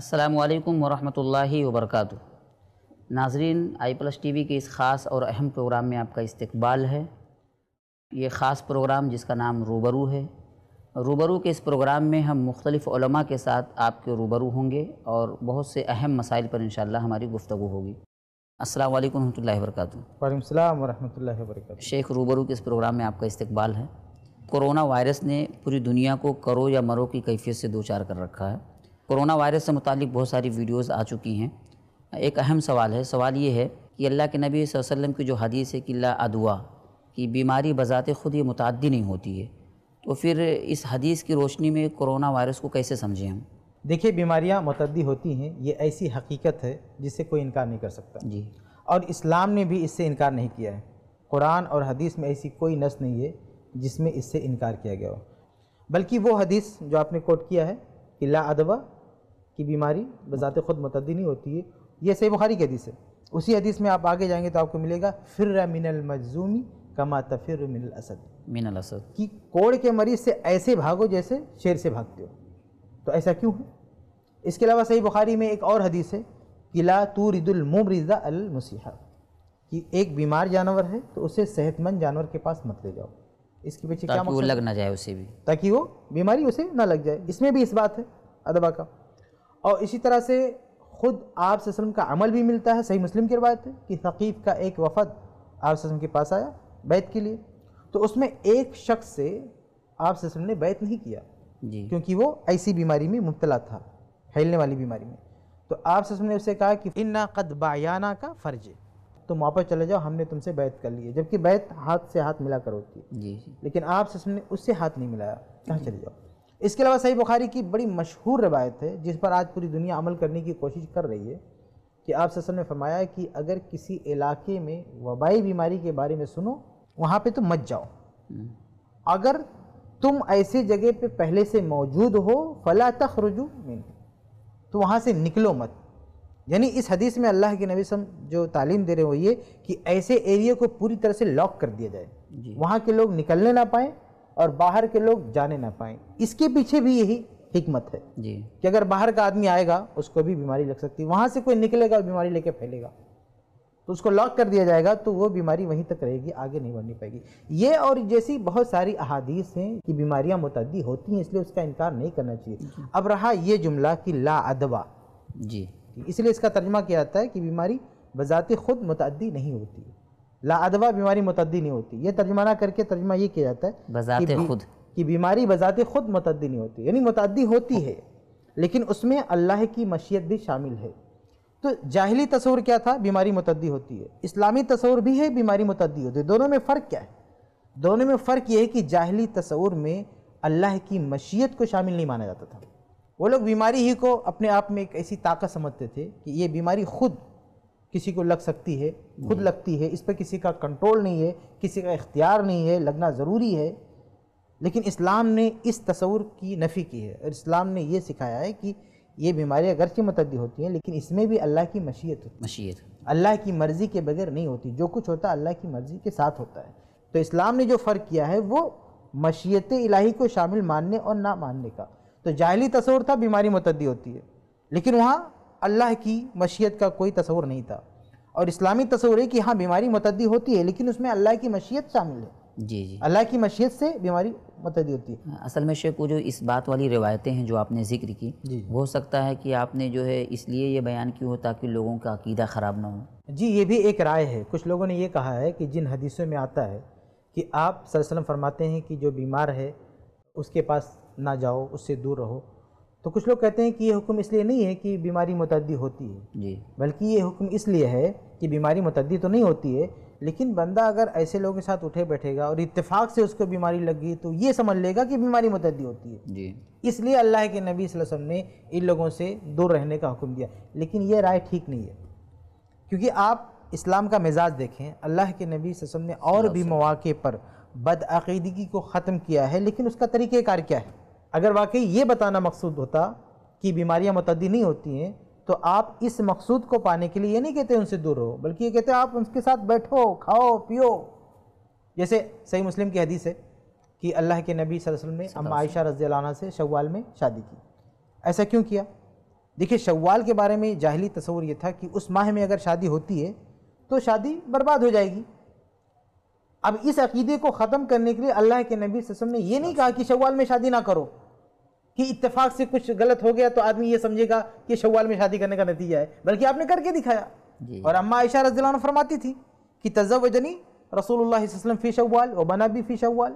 السلام علیکم ورحمۃ اللہ وبرکاتہ ناظرین آئی پلس ٹی وی کے اس خاص اور اہم پروگرام میں آپ کا استقبال ہے یہ خاص پروگرام جس کا نام روبرو ہے روبرو کے اس پروگرام میں ہم مختلف علماء کے ساتھ آپ کے روبرو ہوں گے اور بہت سے اہم مسائل پر انشاءاللہ ہماری گفتگو ہوگی السلام علیکم ورحمۃ اللہ وبرکاتہ وعلیکم السلام ورحمۃ اللہ وبرکاتہ شیخ روبرو کے اس پروگرام میں آپ کا استقبال ہے کرونا وائرس نے پوری دنیا کو کرو یا مرو کی کیفیت سے دو چار کر رکھا ہے کرونا وائرس سے متعلق بہت ساری ویڈیوز آ چکی ہیں ایک اہم سوال ہے سوال یہ ہے کہ اللہ کے نبی صلی اللہ علیہ وسلم کی جو حدیث ہے کہ لا ادوا کی بیماری بذات خود یہ متعدی نہیں ہوتی ہے تو پھر اس حدیث کی روشنی میں کرونا وائرس کو کیسے سمجھیں ہم دیکھیے بیماریاں متعدی ہوتی ہیں یہ ایسی حقیقت ہے جس سے کوئی انکار نہیں کر سکتا جی اور اسلام نے بھی اس سے انکار نہیں کیا ہے قرآن اور حدیث میں ایسی کوئی نس نہیں ہے جس میں اس سے انکار کیا گیا ہو بلکہ وہ حدیث جو آپ نے کوٹ کیا ہے کہ لا ادوا کی بیماری بذات خود متعدی نہیں ہوتی ہے یہ صحیح بخاری کی حدیث ہے اسی حدیث میں آپ آگے جائیں گے تو آپ کو ملے گا فر من المجزومی کما تفر من الاسد من الاسد کی کوڑ کے مریض سے ایسے بھاگو جیسے شیر سے بھاگتے ہو تو ایسا کیوں ہے اس کے علاوہ صحیح بخاری میں ایک اور حدیث ہے کہ لا تورد المبرزا المسیحہ کہ ایک بیمار جانور ہے تو اسے صحت مند جانور کے پاس مت لے جاؤ اس وہ لگ نہ جائے اسے بھی تاکہ وہ بیماری اسے نہ لگ جائے اس میں بھی اس بات ہے ادبا کا اور اسی طرح سے خود آپ صلی اللہ علیہ وسلم کا عمل بھی ملتا ہے صحیح مسلم کی روایت ہے کہ ثقیف کا ایک وفد آپ صلی اللہ علیہ وسلم کے پاس آیا بیت کے لیے تو اس میں ایک شخص سے آپ صلی اللہ علیہ وسلم نے بیت نہیں کیا جی۔ کیونکہ وہ ایسی بیماری میں مبتلا تھا پھیلنے والی بیماری میں تو آپ صلی اللہ علیہ وسلم نے اسے کہا کہ قد بایانہ کا فرج تم واپس چلے جاؤ ہم نے تم سے بیت کر لیے ہے جبکہ بیت ہاتھ سے ہاتھ ملا کر ہوتی ہے جی، جی۔ لیکن آپ صلی اللہ علیہ وسلم نے اس سے ہاتھ نہیں ملایا کہاں چلے جاؤ اس کے علاوہ صحیح بخاری کی بڑی مشہور روایت ہے جس پر آج پوری دنیا عمل کرنے کی کوشش کر رہی ہے کہ آپ سسل نے فرمایا کہ اگر کسی علاقے میں وبائی بیماری کے بارے میں سنو وہاں پہ تو مت جاؤ اگر تم ایسے جگہ پہ پہلے سے موجود ہو فلا تخرجو من تو وہاں سے نکلو مت یعنی اس حدیث میں اللہ کے نبی سم جو تعلیم دے رہے ہوئی ہے کہ ایسے ایریے کو پوری طرح سے لاک کر دیا جائے جی۔ وہاں کے لوگ نکلنے نہ پائیں اور باہر کے لوگ جانے نہ پائیں اس کے پیچھے بھی یہی حکمت ہے جی کہ اگر باہر کا آدمی آئے گا اس کو بھی بیماری لگ سکتی ہے وہاں سے کوئی نکلے گا اور بیماری لے کے پھیلے گا تو اس کو لاک کر دیا جائے گا تو وہ بیماری وہیں تک رہے گی آگے نہیں بڑھنی پائے گی یہ اور جیسی بہت ساری احادیث ہیں کہ بیماریاں متعدی ہوتی ہیں اس لیے اس کا انکار نہیں کرنا چاہیے جی۔ اب رہا یہ جملہ کہ لا ادوا جی اس لیے اس کا ترجمہ کیا جاتا ہے کہ بیماری بذات خود متعدی نہیں ہوتی لا ادوا بیماری متعدی نہیں ہوتی یہ ترجمانہ کر کے ترجمہ یہ کیا جاتا ہے بذات خود کہ بیماری بذات خود متعدی نہیں ہوتی یعنی متعدی ہوتی ہے لیکن اس میں اللہ کی مشیت بھی شامل ہے تو جاہلی تصور کیا تھا بیماری متعدی ہوتی ہے اسلامی تصور بھی ہے بیماری متعدی ہوتی ہے دونوں میں فرق کیا ہے دونوں میں فرق یہ ہے کہ جاہلی تصور میں اللہ کی مشیت کو شامل نہیں مانا جاتا تھا وہ لوگ بیماری ہی کو اپنے آپ میں ایک ایسی طاقت سمجھتے تھے کہ یہ بیماری خود کسی کو لگ سکتی ہے خود جی۔ لگتی ہے اس پہ کسی کا کنٹرول نہیں ہے کسی کا اختیار نہیں ہے لگنا ضروری ہے لیکن اسلام نے اس تصور کی نفی کی ہے اور اسلام نے یہ سکھایا ہے کہ یہ بیماری اگرچہ متعدی ہوتی ہیں لیکن اس میں بھی اللہ کی مشیت مشیت اللہ کی مرضی کے بغیر نہیں ہوتی جو کچھ ہوتا اللہ کی مرضی کے ساتھ ہوتا ہے تو اسلام نے جو فرق کیا ہے وہ مشیت الہی کو شامل ماننے اور نہ ماننے کا تو جاہلی تصور تھا بیماری متعدی ہوتی ہے لیکن وہاں اللہ کی مشیت کا کوئی تصور نہیں تھا اور اسلامی تصور ہے کہ ہاں بیماری متعدی ہوتی ہے لیکن اس میں اللہ کی مشیت شامل ہے جی جی اللہ کی مشیت سے بیماری متعدی ہوتی ہے اصل میں شیخ وہ جو اس بات والی روایتیں ہیں جو آپ نے ذکر کی جی, جی۔ ہو سکتا ہے کہ آپ نے جو ہے اس لیے یہ بیان کی ہو تاکہ لوگوں کا عقیدہ خراب نہ ہو جی یہ بھی ایک رائے ہے کچھ لوگوں نے یہ کہا ہے کہ جن حدیثوں میں آتا ہے کہ آپ صلی اللہ علیہ وسلم فرماتے ہیں کہ جو بیمار ہے اس کے پاس نہ جاؤ اس سے دور رہو تو کچھ لوگ کہتے ہیں کہ یہ حکم اس لیے نہیں ہے کہ بیماری متعدی ہوتی ہے جی بلکہ یہ حکم اس لیے ہے کہ بیماری متعدی تو نہیں ہوتی ہے لیکن بندہ اگر ایسے لوگوں کے ساتھ اٹھے بیٹھے گا اور اتفاق سے اس کو بیماری لگ گئی تو یہ سمجھ لے گا کہ بیماری متعدی ہوتی ہے جی اس لیے اللہ کے نبی صلی اللہ علیہ وسلم نے ان لوگوں سے دور رہنے کا حکم دیا لیکن یہ رائے ٹھیک نہیں ہے کیونکہ آپ اسلام کا مزاج دیکھیں اللہ کے نبی صلی اللہ علیہ وسلم نے اور بھی مواقع پر بدعقیدگی کو ختم کیا ہے لیکن اس کا طریقہ کار کیا ہے اگر واقعی یہ بتانا مقصود ہوتا کہ بیماریاں متعدی نہیں ہوتی ہیں تو آپ اس مقصود کو پانے کے لیے یہ نہیں کہتے ان سے دور رہو بلکہ یہ کہتے ہیں آپ ان کے ساتھ بیٹھو کھاؤ پیو جیسے صحیح مسلم کی حدیث ہے کہ اللہ کے نبی صلی اللہ علیہ وسلم نے عائشہ رضی اللہ عنہ سے شوال میں شادی کی ایسا کیوں کیا دیکھیے شوال کے بارے میں جاہلی تصور یہ تھا کہ اس ماہ میں اگر شادی ہوتی ہے تو شادی برباد ہو جائے گی اب اس عقیدے کو ختم کرنے کے لیے اللہ کے نبی صلی اللہ علیہ وسلم نے یہ نہیں کہا کہ شوال میں شادی نہ کرو کہ اتفاق سے کچھ غلط ہو گیا تو آدمی یہ سمجھے گا کہ شوال میں شادی کرنے کا نتیجہ ہے بلکہ آپ نے کر کے دکھایا جی۔ اور اماں عائشہ رضی اللہ عنہ فرماتی تھی کہ تزوجنی رسول اللہ علیہ وسلم فی شوال و بنا بھی فی شوال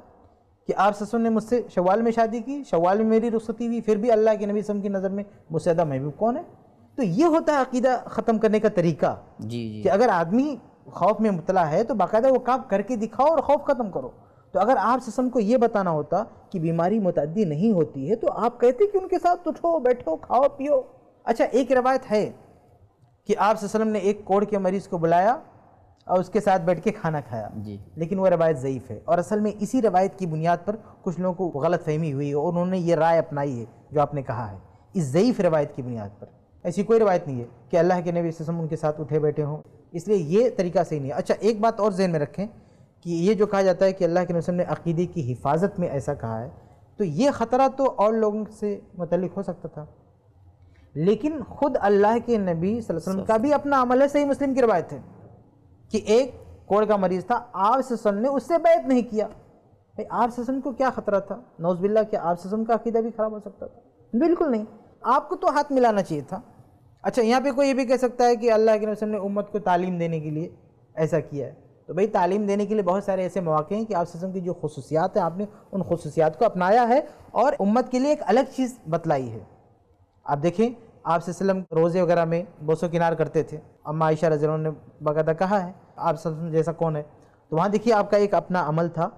کہ آپ سسن نے مجھ سے شوال میں شادی کی شوال میں میری رخصتی ہوئی پھر بھی اللہ کے نبی وسلم کی نظر میں مسا محبوب کون ہے تو یہ ہوتا ہے عقیدہ ختم کرنے کا طریقہ جی،, جی کہ اگر آدمی خوف میں مبتلا ہے تو باقاعدہ وہ کام کر کے دکھاؤ اور خوف ختم کرو تو اگر آپ سسم کو یہ بتانا ہوتا کہ بیماری متعدی نہیں ہوتی ہے تو آپ کہتے کہ ان کے ساتھ اٹھو بیٹھو کھاؤ پیو اچھا ایک روایت ہے کہ آپ وسلم نے ایک کوڑ کے مریض کو بلایا اور اس کے ساتھ بیٹھ کے کھانا کھایا جی لیکن وہ روایت ضعیف ہے اور اصل میں اسی روایت کی بنیاد پر کچھ لوگوں کو غلط فہمی ہوئی ہے اور انہوں نے یہ رائے اپنائی ہے جو آپ نے کہا ہے اس ضعیف روایت کی بنیاد پر ایسی کوئی روایت نہیں ہے کہ اللہ کے نبی وسلم ان کے ساتھ اٹھے بیٹھے ہوں اس لیے یہ طریقہ صحیح نہیں ہے اچھا ایک بات اور ذہن میں رکھیں کہ یہ جو کہا جاتا ہے کہ اللہ کے نسلم نے عقیدے کی حفاظت میں ایسا کہا ہے تو یہ خطرہ تو اور لوگوں سے متعلق ہو سکتا تھا لیکن خود اللہ کے نبی صلی اللہ علیہ وسلم کا بھی اپنا عمل ہے صحیح مسلم کی روایت ہے کہ ایک کوڑ کا مریض تھا آپ سے وسلم نے اس سے بیعت نہیں کیا آپ وسلم کو کیا خطرہ تھا نوزب اللہ کے آر سسلم کا عقیدہ بھی خراب ہو سکتا تھا بالکل نہیں آپ کو تو ہاتھ ملانا چاہیے تھا اچھا یہاں پہ کوئی یہ بھی کہہ سکتا ہے کہ اللہ کے وسلم نے امت کو تعلیم دینے کے لیے ایسا کیا ہے تو بھئی تعلیم دینے کے لیے بہت سارے ایسے مواقع ہیں کہ آپ سسم کی جو خصوصیات ہیں آپ نے ان خصوصیات کو اپنایا ہے اور امت کے لیے ایک الگ چیز بتلائی ہے آپ دیکھیں آپ روزے وغیرہ میں بوسو کنار کرتے تھے اما عائشہ رضی اللہ نے باقاعدہ کہا ہے آپ جیسا کون ہے تو وہاں دیکھیے آپ کا ایک اپنا عمل تھا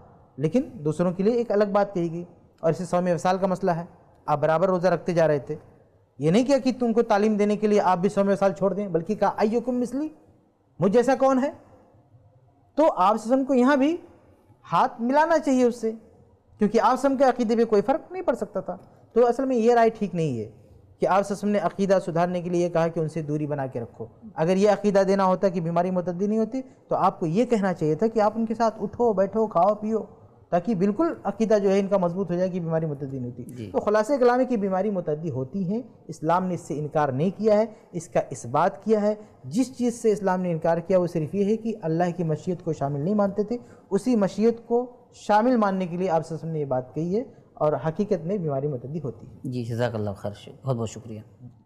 لیکن دوسروں کے لیے ایک الگ بات کہی گئی اور اسے سومی وسال کا مسئلہ ہے آپ برابر روزہ رکھتے جا رہے تھے یہ نہیں کیا کہ تم کو تعلیم دینے کے لیے آپ بھی سوم وصال چھوڑ دیں بلکہ کہا آئیے کم مسلی مجھ جیسا کون ہے تو آپ سسم کو یہاں بھی ہاتھ ملانا چاہیے اس سے کیونکہ آپ سسم کے عقیدے پہ کوئی فرق نہیں پڑ سکتا تھا تو اصل میں یہ رائے ٹھیک نہیں ہے کہ آپ سسم نے عقیدہ سدھارنے کے لیے کہا کہ ان سے دوری بنا کے رکھو اگر یہ عقیدہ دینا ہوتا کہ بیماری متعدد نہیں ہوتی تو آپ کو یہ کہنا چاہیے تھا کہ آپ ان کے ساتھ اٹھو بیٹھو کھاؤ پیو تاکہ بالکل عقیدہ جو ہے ان کا مضبوط ہو جائے کہ بیماری متعدی نہیں ہوتی جی۔ تو خلاصہ کلام ہے کہ بیماری متعدی ہوتی ہیں اسلام نے اس سے انکار نہیں کیا ہے اس کا اس بات کیا ہے جس چیز سے اسلام نے انکار کیا وہ صرف یہ ہے کہ اللہ کی مشیت کو شامل نہیں مانتے تھے اسی مشیت کو شامل ماننے کے لیے آپ سے نے یہ بات کہی ہے اور حقیقت میں بیماری متعدی ہوتی ہے جی جزاک اللہ خرش بہت بہت شکریہ